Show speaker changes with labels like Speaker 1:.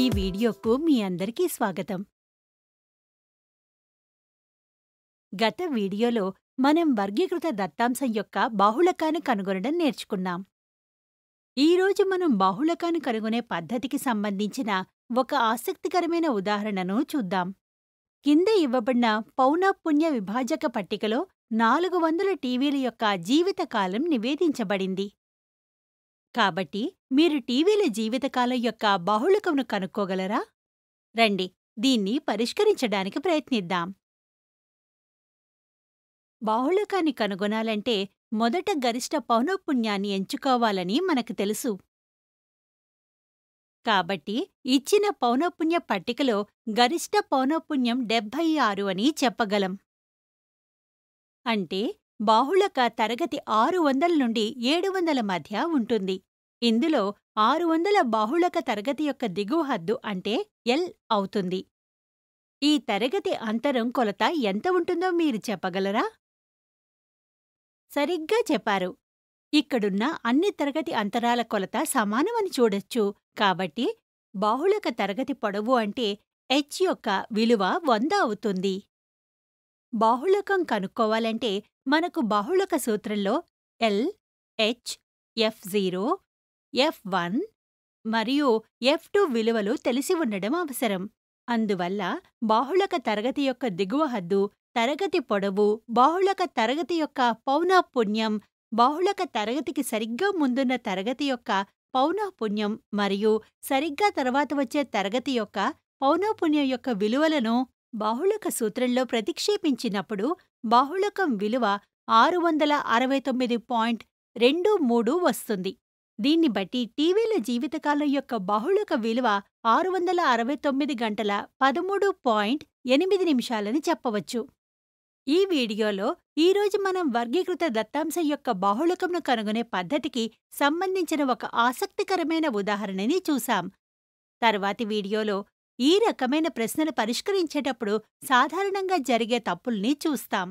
Speaker 1: ఈ వీడియోకు మీ అందరికీ స్వాగతం గత వీడియోలో మనం వర్గీకృత దత్తాంశం యొక్క బాహుళకాన్ని కనుగొనడం నేర్చుకున్నాం ఈరోజు మనం బాహుళకాన్ని కనుగొనే పద్ధతికి సంబంధించిన ఒక ఆసక్తికరమైన ఉదాహరణను చూద్దాం కింద ఇవ్వబడిన పౌనఃపుణ్య విభాజక పట్టికలో నాలుగు వందల టీవీల యొక్క జీవితకాలం నివేదించబడింది కాబట్టి మీరు టీవీల జీవితకాలం యొక్క బాహుళికమును కనుక్కోగలరా రండి దీన్ని పరిష్కరించడానికి ప్రయత్నిద్దాం బాహుళకాన్ని కనుగొనాలంటే మొదట గరిష్ట పౌనఃపుణ్యాన్ని ఎంచుకోవాలని మనకు తెలుసు కాబట్టి ఇచ్చిన పౌనఃపుణ్య పట్టికలో గరిష్ట పౌనఃపుణ్యం డెబ్భై ఆరు అని చెప్పగలం అంటే బాహుళక తరగతి ఆరు వందల నుండి ఏడు వందల మధ్య ఉంటుంది ఇందులో ఆరు వందల బాహుళక తరగతి యొక్క దిగువ హద్దు అంటే ఎల్ అవుతుంది ఈ తరగతి అంతరం కొలత ఎంత ఉంటుందో మీరు చెప్పగలరా సరిగ్గా చెప్పారు ఇక్కడున్న అన్ని తరగతి అంతరాల కొలత సమానమని చూడొచ్చు కాబట్టి బాహుళక తరగతి పొడవు అంటే హెచ్ యొక్క విలువ వంద అవుతుంది బాహుళకం కనుక్కోవాలంటే మనకు బాహుళక సూత్రంలో L H F zero F one మరియు ఎఫ్ టూ విలువలు తెలిసి ఉండడం అవసరం అందువల్ల బాహుళక తరగతి యొక్క దిగువ హద్దు తరగతి పొడవు బాహుళక తరగతి యొక్క పౌనఃపుణ్యం బాహుళక తరగతికి సరిగ్గా ముందున్న తరగతి యొక్క పౌనఃపుణ్యం మరియు సరిగ్గా తర్వాత వచ్చే తరగతి యొక్క పౌనఃపుణ్యం యొక్క విలువలను బాహుళక సూత్రంలో ప్రతిక్షేపించినప్పుడు బాహుళకం విలువ ఆరు వందల అరవై తొమ్మిది పాయింట్ రెండు మూడు వస్తుంది దీన్ని బట్టి టీవీల జీవితకాలం యొక్క బాహుళక విలువ ఆరు వందల అరవై తొమ్మిది గంటల పదమూడు పాయింట్ ఎనిమిది నిమిషాలని చెప్పవచ్చు ఈ వీడియోలో ఈరోజు మనం వర్గీకృత దత్తాంశ యొక్క బాహుళకంను కనుగొనే పద్ధతికి సంబంధించిన ఒక ఆసక్తికరమైన ఉదాహరణని చూశాం తర్వాతి వీడియోలో ఈ రకమైన ప్రశ్నలు పరిష్కరించేటప్పుడు సాధారణంగా జరిగే తప్పుల్ని చూస్తాం